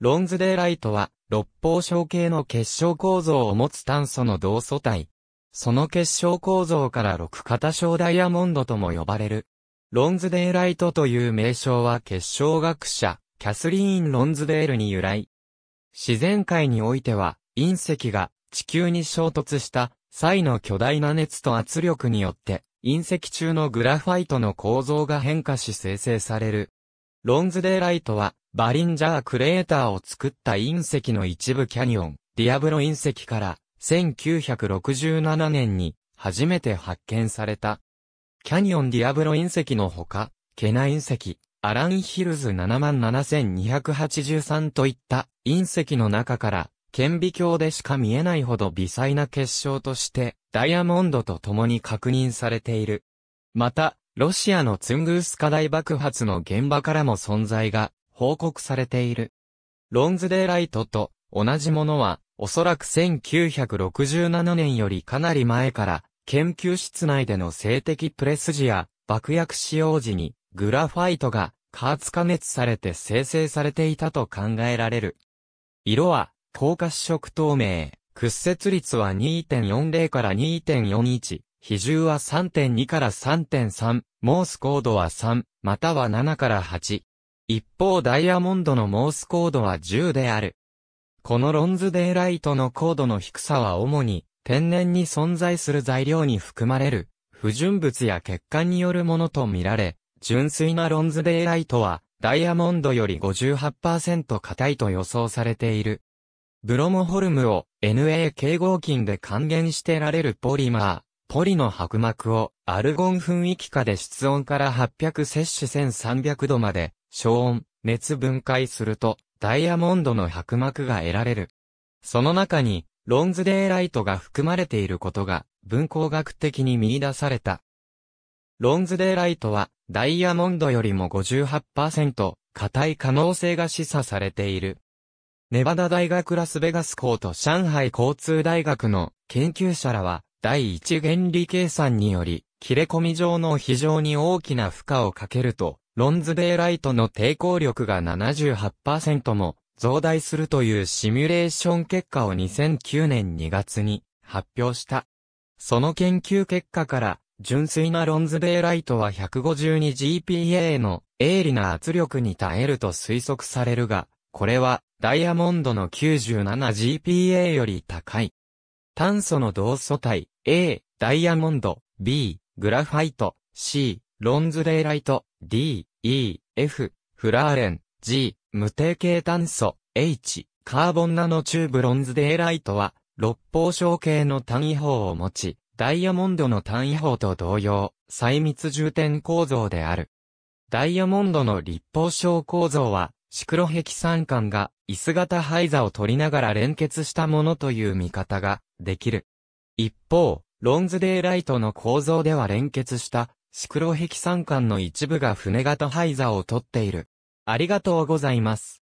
ロンズデーライトは、六方小系の結晶構造を持つ炭素の同素体。その結晶構造から六型小ダイヤモンドとも呼ばれる。ロンズデーライトという名称は結晶学者、キャスリーン・ロンズデールに由来。自然界においては、隕石が地球に衝突した際の巨大な熱と圧力によって、隕石中のグラファイトの構造が変化し生成されるロンズデーライトは、バリンジャークレーターを作った隕石の一部キャニオン、ディアブロ隕石から、1967年に、初めて発見された。キャニオンディアブロ隕石のほか、ケナ隕石、アランヒルズ77283といった隕石の中から、顕微鏡でしか見えないほど微細な結晶として、ダイヤモンドと共に確認されている。また、ロシアのツングースカ大爆発の現場からも存在が報告されている。ロンズデーライトと同じものは、おそらく1967年よりかなり前から、研究室内での性的プレス時や爆薬使用時にグラファイトが加圧加熱されて生成されていたと考えられる。色は、高褐色透明、屈折率は2.40から2.41、比重は3.2から3.3、モースコードは3、または7から8。一方ダイヤモンドのモースコードは10である。このロンズデイライトのー度の低さは主に天然に存在する材料に含まれる不純物や欠陥によるものとみられ、純粋なロンズデイライトはダイヤモンドより58%硬いと予想されている。ブロモホルムを NA k 合金で還元してられるポリマー。ポリの白膜をアルゴン噴域下で室温から800摂氏1300度まで、消音、熱分解すると、ダイヤモンドの白膜が得られる。その中に、ロンズデーライトが含まれていることが、文光学的に見出された。ロンズデーライトは、ダイヤモンドよりも58%、硬い可能性が示唆されている。ネバダ大学ラスベガス校と上海交通大学の研究者らは、第一原理計算により、切れ込み上の非常に大きな負荷をかけると、ロンズデーライトの抵抗力が78%も増大するというシミュレーション結果を2009年2月に発表した。その研究結果から、純粋なロンズデーライトは 152GPa の鋭利な圧力に耐えると推測されるが、これはダイヤモンドの 97GPa より高い。炭素の同素体、A、ダイヤモンド、B、グラファイト、C、ロンズデイライト、D、E、F、フラーレン、G、無定型炭素、H、カーボンナノチューブロンズデイライトは、六方小系の単位法を持ち、ダイヤモンドの単位法と同様、細密重点構造である。ダイヤモンドの立方小構造は、シクロヘキ酸管が椅子型灰座を取りながら連結したものという見方ができる。一方、ロンズデーライトの構造では連結したシクロ壁三管の一部が船型灰座を取っている。ありがとうございます。